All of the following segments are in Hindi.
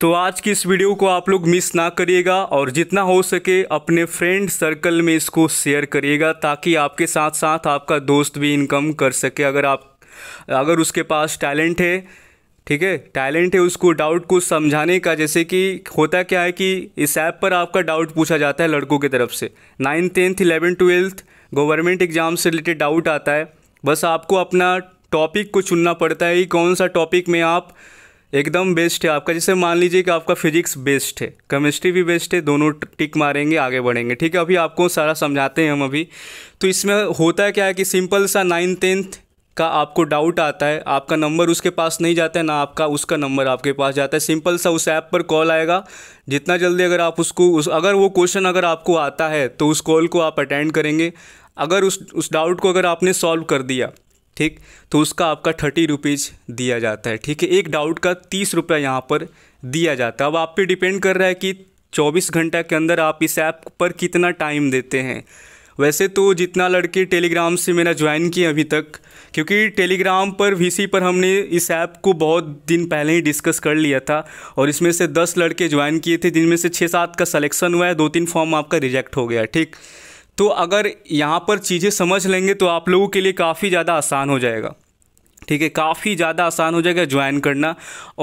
तो आज की इस वीडियो को आप लोग मिस ना करिएगा और जितना हो सके अपने फ्रेंड सर्कल में इसको शेयर करिएगा ताकि आपके साथ साथ आपका दोस्त भी इनकम कर सके अगर आप अगर उसके पास टैलेंट है ठीक है टैलेंट है उसको डाउट को समझाने का जैसे कि होता क्या है कि इस ऐप पर आपका डाउट पूछा जाता है लड़कों की तरफ से ninth tenth eleven twelfth government exam से रिलेटेड डाउट आता है बस आपको अपना टॉपिक को चुनना पड़ता है कि कौन सा टॉपिक में आप एकदम बेस्ट है आपका जैसे मान लीजिए कि आपका फिजिक्स बेस्ट है केमिस्ट्री भी बेस्ट है दोनों टिक मारेंगे आगे बढ़ेंगे ठीक है अभी आपको सारा समझाते हैं हम अभी तो इसमें होता है क्या है कि सिंपल सा नाइन टेंथ का आपको डाउट आता है आपका नंबर उसके पास नहीं जाता है ना आपका उसका नंबर आपके पास जाता है सिंपल सा उस ऐप पर कॉल आएगा जितना जल्दी अगर आप उसको उस अगर वो क्वेश्चन अगर आपको आता है तो उस कॉल को आप अटेंड करेंगे अगर उस उस डाउट को अगर आपने सॉल्व कर दिया ठीक तो उसका आपका थर्टी रुपीज़ दिया जाता है ठीक है एक डाउट का तीस रुपया यहाँ पर दिया जाता है अब आप पे डिपेंड कर रहा है कि चौबीस घंटा के अंदर आप इस ऐप पर कितना टाइम देते हैं वैसे तो जितना लड़के टेलीग्राम से मेरा ज्वाइन किए अभी तक क्योंकि टेलीग्राम पर वीसी पर हमने इस ऐप को बहुत दिन पहले ही डिस्कस कर लिया था और इसमें से दस लड़के ज्वाइन किए थे जिनमें से छः सात का सलेक्शन हुआ है दो तीन फॉर्म आपका रिजेक्ट हो गया ठीक तो अगर यहाँ पर चीज़ें समझ लेंगे तो आप लोगों के लिए काफ़ी ज़्यादा आसान हो जाएगा ठीक है काफ़ी ज़्यादा आसान हो जाएगा ज्वाइन करना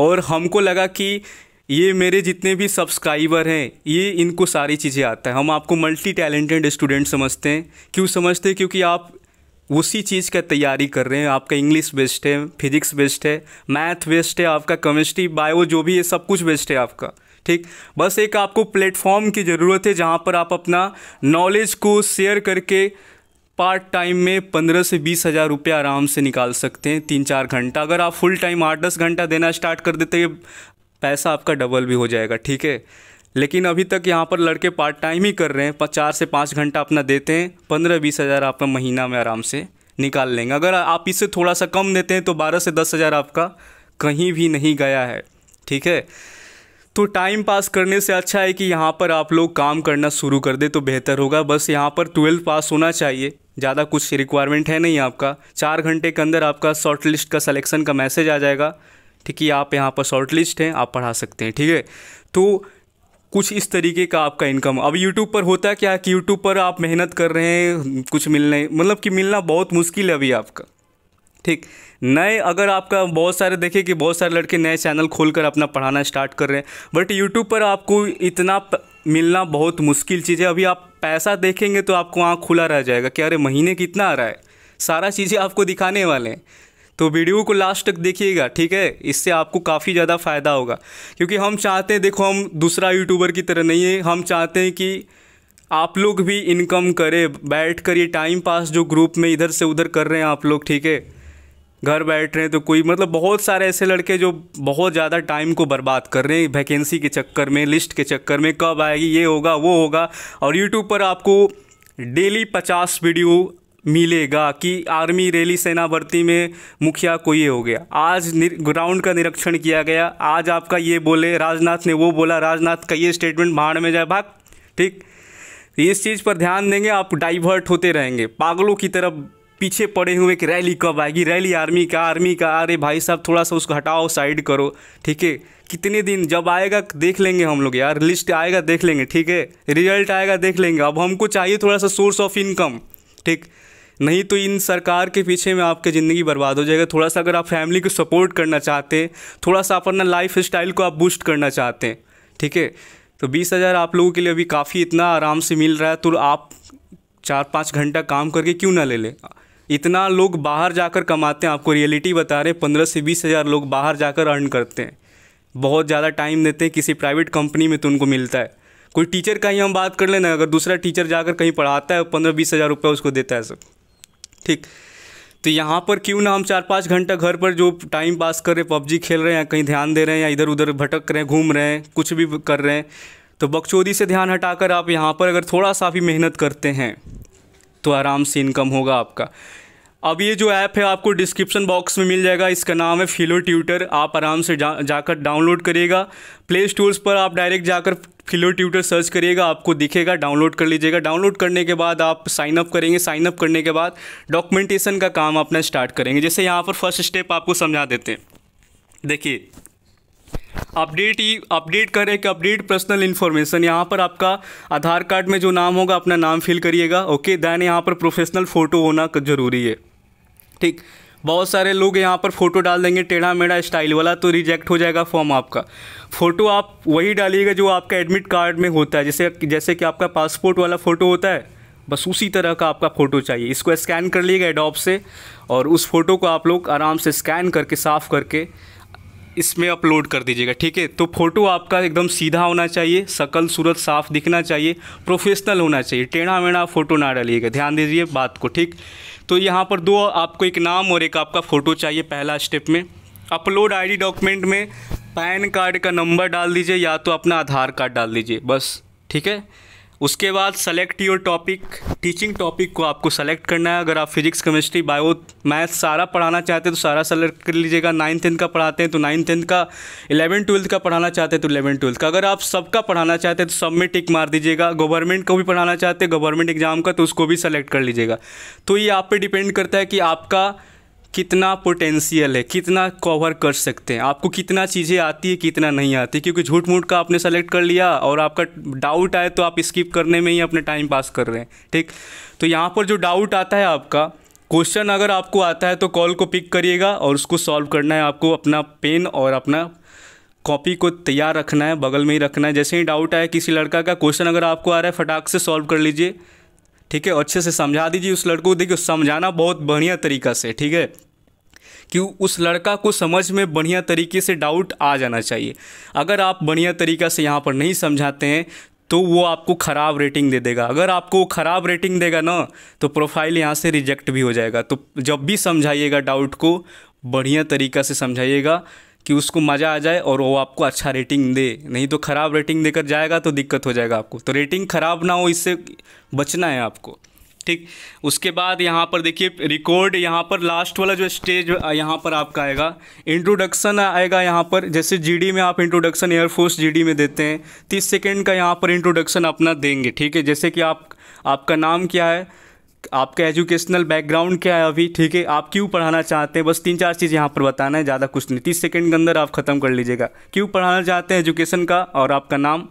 और हमको लगा कि ये मेरे जितने भी सब्सक्राइबर हैं ये इनको सारी चीज़ें आता है हम आपको मल्टी टैलेंटेड स्टूडेंट समझते हैं क्यों समझते हैं क्योंकि आप उसी चीज़ का तैयारी कर रहे हैं आपका इंग्लिश बेस्ट है फिजिक्स बेस्ट है मैथ बेस्ट है आपका केमिस्ट्री बायो जो भी है सब कुछ बेस्ट है आपका ठीक बस एक आपको प्लेटफॉर्म की ज़रूरत है जहाँ पर आप अपना नॉलेज को शेयर करके पार्ट टाइम में पंद्रह से बीस हज़ार रुपया आराम से निकाल सकते हैं तीन चार घंटा अगर आप फुल टाइम आठ दस घंटा देना स्टार्ट कर देते हैं पैसा आपका डबल भी हो जाएगा ठीक है लेकिन अभी तक यहाँ पर लड़के पार्ट टाइम ही कर रहे हैं चार से पाँच घंटा अपना देते हैं पंद्रह बीस हज़ार आपका महीना में आराम से निकाल लेंगे अगर आप इससे थोड़ा सा कम देते हैं तो बारह से दस हज़ार आपका कहीं भी नहीं गया है ठीक है तो टाइम पास करने से अच्छा है कि यहाँ पर आप लोग काम करना शुरू कर दे तो बेहतर होगा बस यहाँ पर ट्वेल्थ पास होना चाहिए ज़्यादा कुछ रिक्वायरमेंट है नहीं आपका चार घंटे के अंदर आपका शॉर्ट लिस्ट का सलेक्शन का मैसेज आ जाएगा ठीक है आप यहाँ पर शॉर्ट लिस्ट हैं आप पढ़ा सकते हैं ठीक है तो कुछ इस तरीके का आपका इनकम अब यूट्यूब पर होता है क्या कि यूट्यूब पर आप मेहनत कर रहे हैं कुछ मिलने मतलब कि मिलना बहुत मुश्किल है अभी आपका ठीक नए अगर आपका बहुत सारे देखिए कि बहुत सारे लड़के नए चैनल खोलकर अपना पढ़ाना स्टार्ट कर रहे हैं बट यूट्यूब पर आपको इतना मिलना बहुत मुश्किल चीज़ है अभी आप पैसा देखेंगे तो आपको आँख खुला रह जाएगा कि अरे महीने कितना आ रहा है सारा चीज़ें आपको दिखाने वाले हैं तो वीडियो को लास्ट तक देखिएगा ठीक है इससे आपको काफ़ी ज़्यादा फ़ायदा होगा क्योंकि हम चाहते हैं देखो हम दूसरा यूट्यूबर की तरह नहीं है हम चाहते हैं कि आप लोग भी इनकम करें बैठ कर ये टाइम पास जो ग्रुप में इधर से उधर कर रहे हैं आप लोग ठीक है घर बैठ रहे हैं तो कोई मतलब बहुत सारे ऐसे लड़के जो बहुत ज़्यादा टाइम को बर्बाद कर रहे हैं वैकेंसी के चक्कर में लिस्ट के चक्कर में कब आएगी ये होगा वो होगा और यूट्यूब पर आपको डेली पचास वीडियो मिलेगा कि आर्मी रैली सेना भर्ती में मुखिया को ये हो गया आज ग्राउंड का निरीक्षण किया गया आज आपका ये बोले राजनाथ ने वो बोला राजनाथ का ये स्टेटमेंट भाड़ में जाए भाग ठीक इस चीज़ पर ध्यान देंगे आप डाइवर्ट होते रहेंगे पागलों की तरफ पीछे पड़े हुए कि रैली कब आएगी रैली आर्मी का आर्मी का अरे भाई साहब थोड़ा सा उसको हटाओ साइड करो ठीक है कितने दिन जब आएगा देख लेंगे हम लोग यार लिस्ट आएगा देख लेंगे ठीक है रिजल्ट आएगा देख लेंगे अब हमको चाहिए थोड़ा सा सोर्स ऑफ इनकम ठीक नहीं तो इन सरकार के पीछे में आपकी ज़िंदगी बर्बाद हो जाएगा थोड़ा सा अगर आप फैमिली को सपोर्ट करना चाहते हैं थोड़ा सा अपना लाइफ स्टाइल को आप बूस्ट करना चाहते हैं ठीक है तो बीस हज़ार आप लोगों के लिए अभी काफ़ी इतना आराम से मिल रहा है तो आप चार पाँच घंटा काम करके क्यों ना ले लें इतना लोग बाहर जाकर कमाते हैं आपको रियलिटी बता रहे हैं पंद्रह से बीस हज़ार लोग बाहर जाकर अर्न करते हैं बहुत ज़्यादा टाइम देते हैं किसी प्राइवेट कंपनी में तो उनको मिलता है कोई टीचर का ही हम बात कर लेना अगर दूसरा टीचर जाकर कहीं पढ़ाता है पंद्रह बीस हज़ार रुपये उसको देता है सब ठीक तो यहाँ पर क्यों ना हम चार पाँच घंटा घर पर जो टाइम पास कर रहे हैं पबजी खेल रहे हैं या कहीं ध्यान दे रहे हैं या इधर उधर भटक रहे हैं घूम रहे हैं कुछ भी कर रहे हैं तो बकचोदी से ध्यान हटाकर आप यहाँ पर अगर थोड़ा सा भी मेहनत करते हैं तो आराम से इनकम होगा आपका अब ये जो ऐप है आपको डिस्क्रिप्शन बॉक्स में मिल जाएगा इसका नाम है फिलो ट्यूटर आप आराम से जा जाकर डाउनलोड करिएगा प्ले स्टोर्स पर आप डायरेक्ट जाकर फिलो ट्यूटर सर्च करिएगा आपको दिखेगा डाउनलोड कर लीजिएगा डाउनलोड करने के बाद आप साइन अप करेंगे साइन अप करने के बाद डॉक्यूमेंटेशन का काम अपना स्टार्ट करेंगे जैसे यहाँ पर फर्स्ट स्टेप आपको समझा देते हैं देखिए अपडेट ही अपडेट करें कि अपडेट पर्सनल इन्फॉर्मेशन यहाँ पर आपका आधार कार्ड में जो नाम होगा अपना नाम फिल करिएगा ओके दैन यहाँ पर प्रोफेशनल फ़ोटो होना ज़रूरी है ठीक बहुत सारे लोग यहाँ पर फ़ोटो डाल देंगे टेढ़ा मेढ़ा स्टाइल वाला तो रिजेक्ट हो जाएगा फॉर्म आपका फ़ोटो आप वही डालिएगा जो आपका एडमिट कार्ड में होता है जैसे जैसे कि आपका पासपोर्ट वाला फ़ोटो होता है बस उसी तरह का आपका फ़ोटो चाहिए इसको स्कैन कर लीजिएगा एडोप से और उस फ़ोटो को आप लोग आराम से स्कैन करके साफ़ करके इसमें अपलोड कर दीजिएगा ठीक है तो फोटो आपका एकदम सीधा होना चाहिए सकल सूरत साफ दिखना चाहिए प्रोफेशनल होना चाहिए टेढ़ा मेढ़ा फोटो ना डालिएगा ध्यान दीजिए बात को ठीक तो यहाँ पर दो आपको एक नाम और एक आपका फ़ोटो चाहिए पहला स्टेप में अपलोड आईडी डॉक्यूमेंट में पैन कार्ड का नंबर डाल दीजिए या तो अपना आधार कार्ड डाल दीजिए बस ठीक है उसके बाद select your topic teaching topic को आपको सेलेक्ट करना है अगर आप फिजिक्स केमिस्ट्री बायो मैथ सारा पढ़ाना चाहते हैं तो सारा सेलेक्ट कर लीजिएगा नाइन टेंथ का पढ़ाते हैं तो नाइन टेंथ का इलेवन ट्वेल्थ का पढ़ाना चाहते हैं तो इलेवन ट्वेल्थ का अगर आप सबका पढ़ाना चाहते हैं तो सब में टिक मार दीजिएगा गवर्नमेंट को भी पढ़ाना चाहते हैं गवर्नमेंट एग्जाम का तो उसको भी सेलेक्ट कर लीजिएगा तो ये आप पर डिपेंड करता है कि आपका कितना पोटेंशियल है कितना कवर कर सकते हैं आपको कितना चीज़ें आती है कितना नहीं आती क्योंकि झूठ मूठ का आपने सेलेक्ट कर लिया और आपका डाउट आए तो आप स्किप करने में ही अपने टाइम पास कर रहे हैं ठीक तो यहाँ पर जो डाउट आता है आपका क्वेश्चन अगर आपको आता है तो कॉल को पिक करिएगा और उसको सॉल्व करना है आपको अपना पेन और अपना कॉपी को तैयार रखना है बगल में ही रखना है जैसे ही डाउट आए किसी लड़का का क्वेश्चन अगर आपको आ रहा है फटाक से सॉल्व कर लीजिए ठीक है अच्छे से समझा दीजिए उस लड़कों को देखिए समझाना बहुत बढ़िया तरीका से ठीक है कि उस लड़का को समझ में बढ़िया तरीके से डाउट आ जाना चाहिए अगर आप बढ़िया तरीका से यहाँ पर नहीं समझाते हैं तो वो आपको ख़राब रेटिंग दे देगा अगर आपको ख़राब रेटिंग देगा ना तो प्रोफाइल यहाँ से रिजेक्ट भी हो जाएगा तो जब भी समझाइएगा डाउट को बढ़िया तरीका से समझाइएगा कि उसको मज़ा आ जाए और वो आपको अच्छा रेटिंग दे नहीं तो ख़राब रेटिंग देकर जाएगा तो दिक्कत हो जाएगा आपको तो रेटिंग ख़राब ना हो इससे बचना है आपको ठीक उसके बाद यहाँ पर देखिए रिकॉर्ड यहाँ पर लास्ट वाला जो स्टेज यहाँ पर आपका आएगा इंट्रोडक्शन आएगा यहाँ पर जैसे जीडी में आप इंट्रोडक्शन एयरफोर्स जीडी में देते हैं तीस सेकेंड का यहाँ पर इंट्रोडक्शन अपना देंगे ठीक है जैसे कि आप आपका नाम क्या है आपका एजुकेशनल बैकग्राउंड क्या है अभी ठीक है आप क्यों पढ़ाना चाहते हैं बस तीन चार चीज़ यहाँ पर बताना है ज़्यादा कुछ नहीं तीस सेकेंड के अंदर आप ख़त्म कर लीजिएगा क्यों पढ़ाना चाहते हैं एजुकेशन का और आपका नाम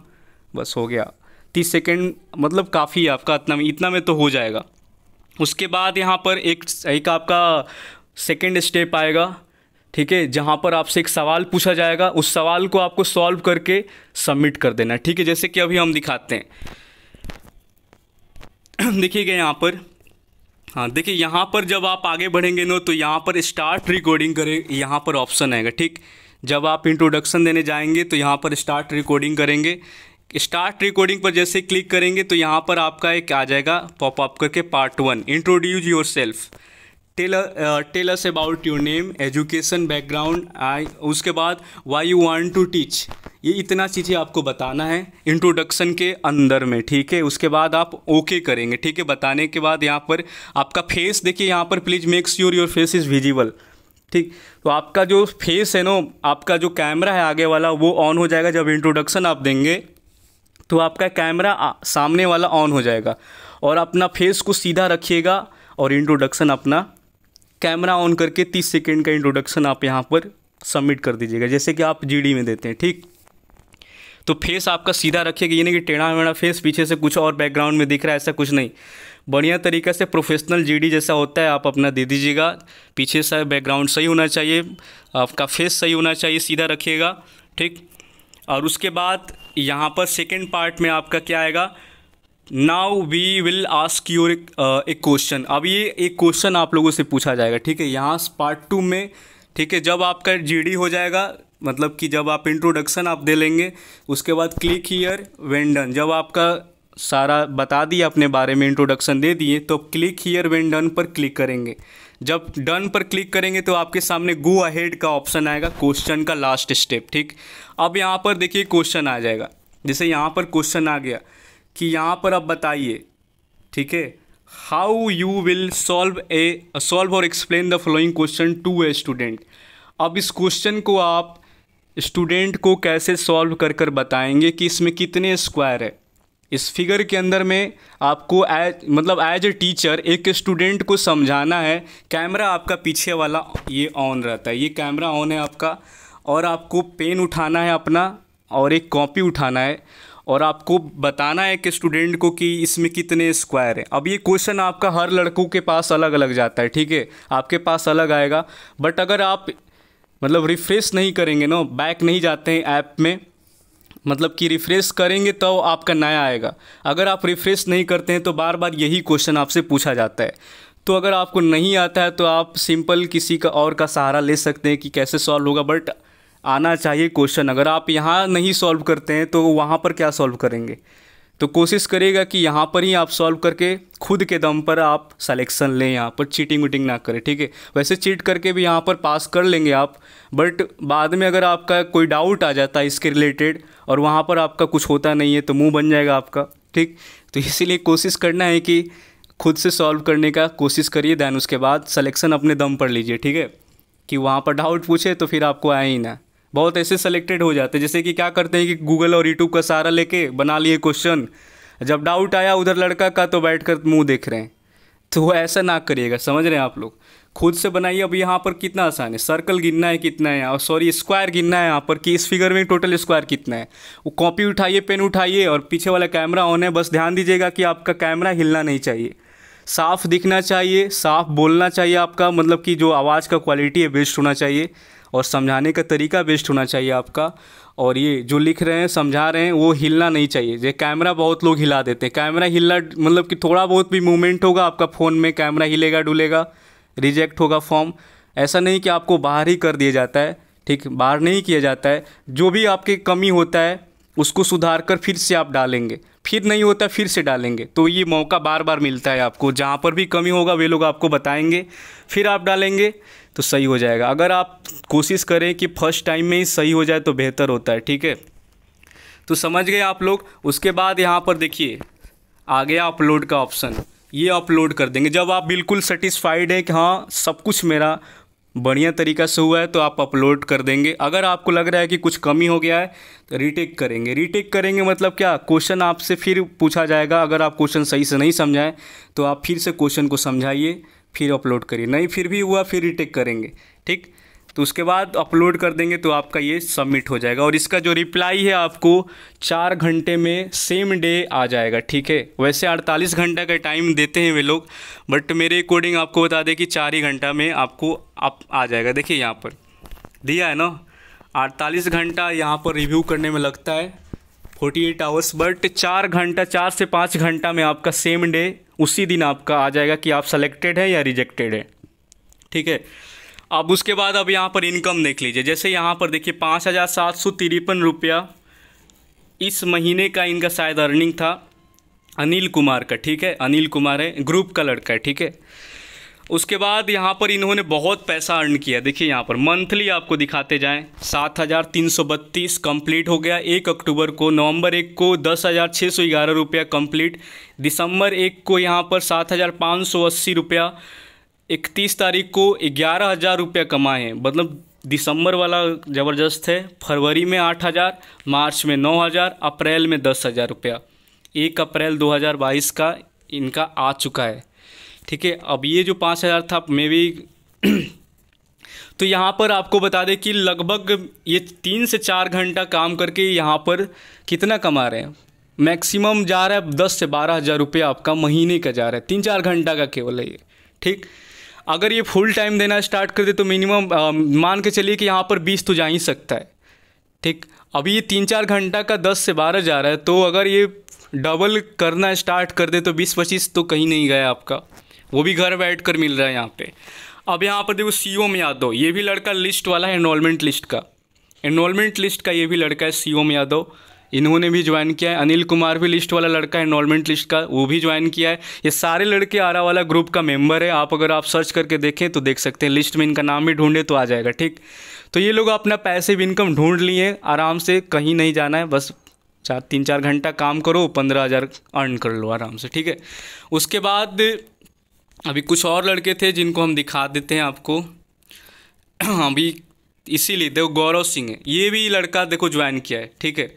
बस हो गया तीस सेकेंड मतलब काफ़ी है आपका इतना में इतना में तो हो जाएगा उसके बाद यहाँ पर एक एक आपका सेकेंड स्टेप आएगा ठीक है जहाँ पर आपसे एक सवाल पूछा जाएगा उस सवाल को आपको सॉल्व करके सबमिट कर देना ठीक है जैसे कि अभी हम दिखाते हैं देखिएगा यहाँ पर हाँ देखिए यहाँ पर जब आप आगे बढ़ेंगे ना तो यहाँ पर स्टार्ट रिकॉर्डिंग करें यहाँ पर ऑप्शन आएगा ठीक जब आप इंट्रोडक्शन देने जाएंगे तो यहाँ पर स्टार्ट रिकॉर्डिंग करेंगे स्टार्ट रिकॉर्डिंग पर जैसे क्लिक करेंगे तो यहाँ पर आपका एक आ जाएगा पॉपअप करके part one introduce yourself tell tell us about your name education background I उसके बाद why you want to teach ये इतना चीज़ें आपको बताना है इंट्रोडक्शन के अंदर में ठीक है उसके बाद आप ओके okay करेंगे ठीक है बताने के बाद यहाँ पर आपका फेस देखिए यहाँ पर please make sure your face is visible ठीक तो आपका जो फेस है ना आपका जो कैमरा है आगे वाला वो ऑन हो जाएगा जब इंट्रोडक्शन आप देंगे तो आपका कैमरा सामने वाला ऑन हो जाएगा और अपना फेस को सीधा रखिएगा और इंट्रोडक्शन अपना कैमरा ऑन करके 30 सेकेंड का इंट्रोडक्शन आप यहाँ पर सबमिट कर दीजिएगा जैसे कि आप जीडी में देते हैं ठीक तो फेस आपका सीधा रखिएगा नहीं कि टेढ़ा मेढ़ा फेस पीछे से कुछ और बैकग्राउंड में दिख रहा है ऐसा कुछ नहीं बढ़िया तरीका से प्रोफेशनल जीडी जैसा होता है आप अपना दे दीजिएगा पीछे से बैकग्राउंड सही होना चाहिए आपका फेस सही होना चाहिए सीधा रखिएगा ठीक और उसके बाद यहाँ पर सेकेंड पार्ट में आपका क्या आएगा now we will ask your एक uh, क्वेश्चन अब ये एक क्वेश्चन आप लोगों से पूछा जाएगा ठीक है यहाँ पार्ट टू में ठीक है जब आपका जीडी हो जाएगा मतलब कि जब आप इंट्रोडक्शन आप दे लेंगे उसके बाद क्लिक हीयर वेंडन जब आपका सारा बता दिया अपने बारे में इंट्रोडक्शन दे दिए तो क्लिक हीयर वेन डन पर क्लिक करेंगे जब डन पर क्लिक करेंगे तो आपके सामने गो अहेड का ऑप्शन आएगा क्वेश्चन का लास्ट स्टेप ठीक अब यहाँ पर देखिए क्वेश्चन आ जाएगा जैसे यहाँ पर क्वेश्चन आ गया कि यहाँ पर आप बताइए ठीक है how you will solve a solve और explain the following question to a student अब इस क्वेश्चन को आप स्टूडेंट को कैसे सॉल्व कर कर बताएंगे कि इसमें कितने स्क्वायर है इस फिगर के अंदर में आपको एज मतलब एज ए टीचर एक स्टूडेंट को समझाना है कैमरा आपका पीछे वाला ये ऑन रहता है ये कैमरा ऑन है आपका और आपको पेन उठाना है अपना और एक कॉपी उठाना है और आपको बताना है कि स्टूडेंट को कि इसमें कितने स्क्वायर हैं अब ये क्वेश्चन आपका हर लड़कों के पास अलग अलग जाता है ठीक है आपके पास अलग आएगा बट अगर आप मतलब रिफ़्रेश नहीं करेंगे ना बैक नहीं जाते हैं ऐप में मतलब कि रिफ़्रेश करेंगे तो आपका नया आएगा अगर आप रिफ़्रेश नहीं करते हैं तो बार बार यही क्वेश्चन आपसे पूछा जाता है तो अगर आपको नहीं आता है तो आप सिंपल किसी का और का सहारा ले सकते हैं कि कैसे सॉल्व होगा बट आना चाहिए क्वेश्चन अगर आप यहाँ नहीं सॉल्व करते हैं तो वहाँ पर क्या सॉल्व करेंगे तो कोशिश करिएगा कि यहाँ पर ही आप सॉल्व करके खुद के दम पर आप सलेक्शन लें यहाँ पर चीटिंग वीटिंग ना करें ठीक है वैसे चीट करके भी यहाँ पर पास कर लेंगे आप बट बाद में अगर आपका कोई डाउट आ जाता है इसके रिलेटेड और वहाँ पर आपका कुछ होता नहीं है तो मुँह बन जाएगा आपका ठीक तो इसीलिए कोशिश करना है कि खुद से सॉल्व करने का कोशिश करिए दैन उसके बाद सलेक्शन अपने दम पर लीजिए ठीक है कि वहाँ पर डाउट पूछे तो फिर आपको आए ही ना बहुत ऐसे सेलेक्टेड हो जाते हैं जैसे कि क्या करते हैं कि गूगल और यूट्यूब का सहारा लेके बना लिए क्वेश्चन जब डाउट आया उधर लड़का का तो बैठ कर मुँह देख रहे हैं तो वो ऐसा ना करिएगा समझ रहे हैं आप लोग खुद से बनाइए अब यहाँ पर कितना आसान है सर्कल गिनना है कितना है और सॉरी स्क्वायर गिनना है यहाँ पर कि इस फिगर में टोटल स्क्वायर कितना है वो कॉपी उठाइए पेन उठाइए और पीछे वाला कैमरा ऑन है बस ध्यान दीजिएगा कि आपका कैमरा हिलना नहीं चाहिए साफ दिखना चाहिए साफ बोलना चाहिए आपका मतलब कि जो आवाज़ का क्वालिटी है बेस्ट होना चाहिए और समझाने का तरीका बेस्ट होना चाहिए आपका और ये जो लिख रहे हैं समझा रहे हैं वो हिलना नहीं चाहिए जो कैमरा बहुत लोग हिला देते हैं कैमरा हिलना मतलब कि थोड़ा बहुत भी मूवमेंट होगा आपका फ़ोन में कैमरा हिलेगा डुलेगा रिजेक्ट होगा फॉर्म ऐसा नहीं कि आपको बाहर ही कर दिया जाता है ठीक बाहर नहीं किया जाता है जो भी आपके कमी होता है उसको सुधार कर फिर से आप डालेंगे फिर नहीं होता फिर से डालेंगे तो ये मौका बार बार मिलता है आपको जहाँ पर भी कमी होगा वे लोग आपको बताएंगे फिर आप डालेंगे तो सही हो जाएगा अगर आप कोशिश करें कि फर्स्ट टाइम में ही सही हो जाए तो बेहतर होता है ठीक है तो समझ गए आप लोग उसके बाद यहाँ पर देखिए आ गया अपलोड का ऑप्शन ये अपलोड कर देंगे जब आप बिल्कुल सेटिस्फाइड हैं कि हाँ सब कुछ मेरा बढ़िया तरीका से हुआ है तो आप अपलोड कर देंगे अगर आपको लग रहा है कि कुछ कमी हो गया है तो रीटेक करेंगे रीटेक करेंगे मतलब क्या क्वेश्चन आपसे फिर पूछा जाएगा अगर आप क्वेश्चन सही से नहीं समझाएं तो आप फिर से क्वेश्चन को समझाइए फिर अपलोड करिए नहीं फिर भी हुआ फिर रीटेक करेंगे ठीक तो उसके बाद अपलोड कर देंगे तो आपका ये सबमिट हो जाएगा और इसका जो रिप्लाई है आपको चार घंटे में सेम डे आ जाएगा ठीक है वैसे अड़तालीस घंटा का टाइम देते हैं वे लोग बट मेरे अकॉर्डिंग आपको बता दें कि चार ही घंटा में आपको आप आ जाएगा देखिए यहाँ पर दिया है ना अड़तालीस घंटा यहाँ पर रिव्यू करने में लगता है फोर्टी एट आवर्स बट चार घंटा चार से पाँच घंटा में आपका सेम डे उसी दिन आपका आ जाएगा कि आप सेलेक्टेड है या रिजेक्टेड है ठीक है अब उसके बाद अब यहाँ पर इनकम देख लीजिए जैसे यहाँ पर देखिए पाँच हज़ार सात सौ तिरपन रुपया इस महीने का इनका शायद अर्निंग था अनिल कुमार का ठीक है अनिल कुमार है ग्रुप का लड़का है ठीक है उसके बाद यहाँ पर इन्होंने बहुत पैसा अर्न किया देखिए यहाँ पर मंथली आपको दिखाते जाएं सात हज़ार तीन सौ बत्तीस कंप्लीट हो गया एक अक्टूबर को नवंबर एक को दस हज़ार छः सौ ग्यारह रुपया कंप्लीट दिसंबर एक को यहाँ पर सात हज़ार पाँच सौ अस्सी रुपया इकतीस तारीख को ग्यारह हज़ार रुपया कमाए हैं मतलब दिसंबर वाला ज़बरदस्त है फरवरी में आठ हज़ार मार्च में नौ हज़ार अप्रैल में दस हज़ार रुपया एक अप्रैल दो हज़ार बाईस का इनका आ चुका है ठीक है अब ये जो पाँच हज़ार था मे बी तो यहाँ पर आपको बता दें कि लगभग ये तीन से चार घंटा काम करके यहाँ पर कितना कमा रहे हैं मैक्सिमम जा रहा है दस से बारह हज़ार रुपये आपका महीने का जा रहा है तीन चार घंटा का केवल है ये ठीक अगर ये फुल टाइम देना स्टार्ट कर दे तो मिनिमम मान के चलिए कि यहाँ पर बीस तो जा ही सकता है ठीक अभी ये तीन चार घंटा का दस से बारह जा रहा है तो अगर ये डबल करना स्टार्ट कर दे तो बीस पच्चीस तो कहीं नहीं गया आपका वो भी घर बैठ कर मिल रहा है यहाँ पे अब यहाँ पर देखो सी में यादव ये भी लड़का लिस्ट वाला है एनरोलमेंट लिस्ट का एनरोलमेंट लिस्ट का ये भी लड़का है सी ओम यादव इन्होंने भी ज्वाइन किया है अनिल कुमार भी लिस्ट वाला लड़का है इनोलमेंट लिस्ट का वो भी ज्वाइन किया है ये सारे लड़के आरा वाला ग्रुप का मेंबर है आप अगर आप सर्च करके देखें तो देख सकते हैं लिस्ट में इनका नाम भी ढूंढे तो आ जाएगा ठीक तो ये लोग अपना पैसे भी इनकम ढूंढ लिए आराम से कहीं नहीं जाना है बस चार तीन चार घंटा काम करो पंद्रह हज़ार अर्न कर लो आराम से ठीक है उसके बाद अभी कुछ और लड़के थे जिनको हम दिखा देते हैं आपको अभी इसीलिए देखो गौरव सिंह है ये भी लड़का देखो ज्वाइन किया है ठीक है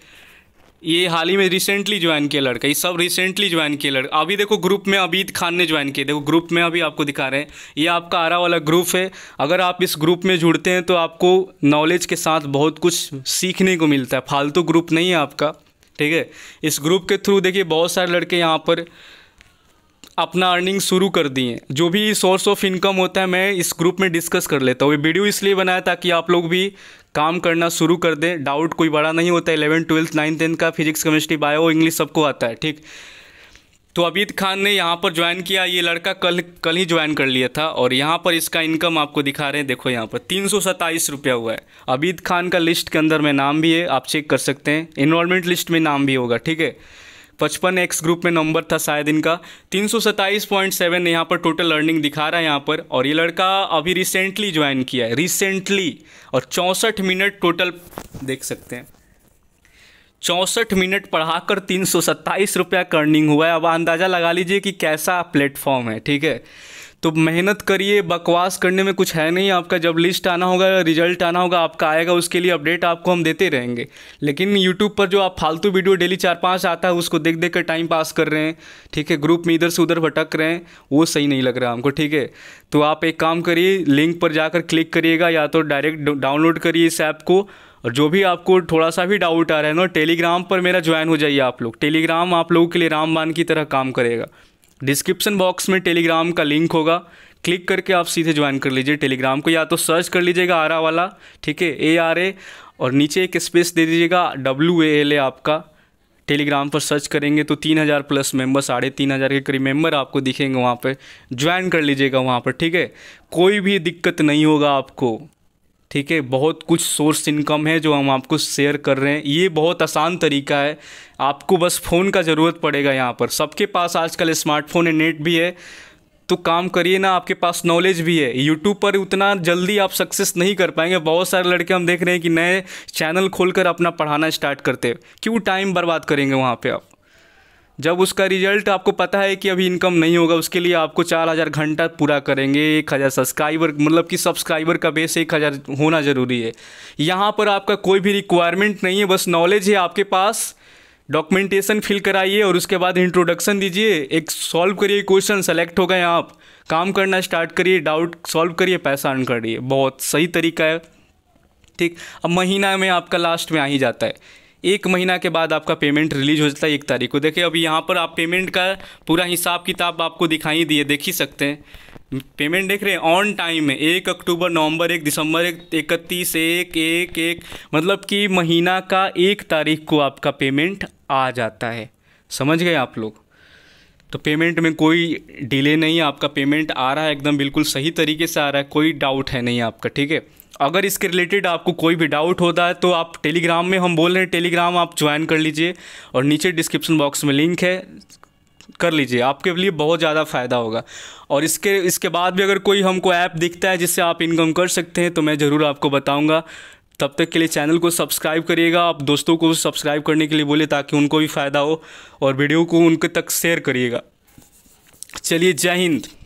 ये हाल ही में रिसेंटली ज्वाइन किया लड़का ये सब रिसेंटली ज्वाइन किया लड़का अभी देखो ग्रुप में अबीत खान ने ज्वाइन किया देखो ग्रुप में अभी आपको दिखा रहे हैं ये आपका आरा वाला ग्रुप है अगर आप इस ग्रुप में जुड़ते हैं तो आपको नॉलेज के साथ बहुत कुछ सीखने को मिलता है फालतू ग्रुप नहीं है आपका ठीक है इस ग्रुप के थ्रू देखिए बहुत सारे लड़के यहाँ पर अपना अर्निंग शुरू कर दिए जो भी सोर्स ऑफ इनकम होता है मैं इस ग्रुप में डिस्कस कर लेता हूँ वीडियो इसलिए बनाया ताकि आप लोग भी काम करना शुरू कर दें डाउट कोई बड़ा नहीं होता है इलेवन ट्वेल्थ नाइन टेंथ का फिजिक्स केमिस्ट्री बायो इंग्लिश सबको आता है ठीक तो अबीद खान ने यहाँ पर ज्वाइन किया ये लड़का कल कल ही ज्वाइन कर लिया था और यहाँ पर इसका इनकम आपको दिखा रहे हैं देखो यहाँ पर तीन सौ सत्ताईस रुपया हुआ है अबीद खान का लिस्ट के अंदर में नाम भी है आप चेक कर सकते हैं इन्वॉलमेंट लिस्ट में नाम भी होगा ठीक है पचपन एक्स ग्रुप में नंबर था शायद इनका तीन सौ सत्ताईस पॉइंट सेवन यहाँ पर टोटल अर्निंग दिखा रहा है यहाँ पर और ये लड़का अभी रिसेंटली ज्वाइन किया है रिसेंटली और चौंसठ मिनट टोटल देख सकते हैं चौंसठ मिनट पढ़ाकर तीन सौ सत्ताईस रुपया का अर्निंग हुआ है अब अंदाज़ा लगा लीजिए कि कैसा प्लेटफॉर्म है ठीक है तो मेहनत करिए बकवास करने में कुछ है नहीं आपका जब लिस्ट आना होगा रिजल्ट आना होगा आपका आएगा उसके लिए अपडेट आपको हम देते रहेंगे लेकिन यूट्यूब पर जो आप फालतू वीडियो डेली चार पाँच आता है उसको देख देख कर टाइम पास कर रहे हैं ठीक है ग्रुप में इधर से उधर भटक रहे हैं वो सही नहीं लग रहा हमको ठीक है तो आप एक काम करिए लिंक पर जाकर क्लिक करिएगा या तो डायरेक्ट डाउनलोड करिए इस ऐप को और जो भी आपको थोड़ा सा भी डाउट आ रहा है ना टेलीग्राम पर मेरा ज्वाइन हो जाइए आप लोग टेलीग्राम आप लोगों के लिए रामबान की तरह काम करेगा डिस्क्रिप्शन बॉक्स में टेलीग्राम का लिंक होगा क्लिक करके आप सीधे ज्वाइन कर लीजिए टेलीग्राम को या तो सर्च कर लीजिएगा आरा वाला ठीक है ए आर ए और नीचे एक स्पेस दे दीजिएगा डब्ल्यू ए एल ए आपका टेलीग्राम पर सर्च करेंगे तो तीन हज़ार प्लस मेंबर साढ़े तीन हज़ार के करीब मेंबर आपको दिखेंगे वहाँ पे ज्वाइन कर लीजिएगा वहाँ पर ठीक है कोई भी दिक्कत नहीं होगा आपको ठीक है बहुत कुछ सोर्स इनकम है जो हम आपको शेयर कर रहे हैं ये बहुत आसान तरीका है आपको बस फ़ोन का ज़रूरत पड़ेगा यहाँ पर सबके पास आजकल स्मार्टफोन है नेट भी है तो काम करिए ना आपके पास नॉलेज भी है यूट्यूब पर उतना जल्दी आप सक्सेस नहीं कर पाएंगे बहुत सारे लड़के हम देख रहे हैं कि नए चैनल खोलकर अपना पढ़ाना स्टार्ट करते क्यों टाइम बर्बाद करेंगे वहाँ पे आप जब उसका रिजल्ट आपको पता है कि अभी इनकम नहीं होगा उसके लिए आपको चार हज़ार घंटा पूरा करेंगे एक हज़ार सब्सक्राइबर मतलब कि सब्सक्राइबर का बेस एक हज़ार होना ज़रूरी है यहाँ पर आपका कोई भी रिक्वायरमेंट नहीं है बस नॉलेज है आपके पास डॉक्यूमेंटेशन फिल कराइए और उसके बाद इंट्रोडक्शन दीजिए एक सॉल्व करिए क्वेश्चन सेलेक्ट हो गए आप काम करना स्टार्ट करिए डाउट सॉल्व करिए पैसा अर्न करिए बहुत सही तरीका है ठीक अब महीना में आपका लास्ट में आ ही जाता है एक महीना के बाद आपका पेमेंट रिलीज हो जाता है एक तारीख को देखिए अभी यहाँ पर आप पेमेंट का पूरा हिसाब किताब आपको दिखाई दिए देख ही सकते हैं पेमेंट देख रहे हैं ऑन टाइम है एक अक्टूबर नवंबर एक दिसंबर एक इकतीस एक एक एक मतलब कि महीना का एक तारीख को आपका पेमेंट आ जाता है समझ गए आप लोग तो पेमेंट में कोई डिले नहीं आपका पेमेंट आ रहा है एकदम बिल्कुल सही तरीके से आ रहा है कोई डाउट है नहीं आपका ठीक है अगर इसके रिलेटेड आपको कोई भी डाउट होता है तो आप टेलीग्राम में हम बोल रहे हैं टेलीग्राम आप ज्वाइन कर लीजिए और नीचे डिस्क्रिप्शन बॉक्स में लिंक है कर लीजिए आपके लिए बहुत ज़्यादा फ़ायदा होगा और इसके इसके बाद भी अगर कोई हमको ऐप दिखता है जिससे आप इनकम कर सकते हैं तो मैं ज़रूर आपको बताऊँगा तब तक के लिए चैनल को सब्सक्राइब करिएगा आप दोस्तों को सब्सक्राइब करने के लिए बोले ताकि उनको भी फ़ायदा हो और वीडियो को उनके तक शेयर करिएगा चलिए जय हिंद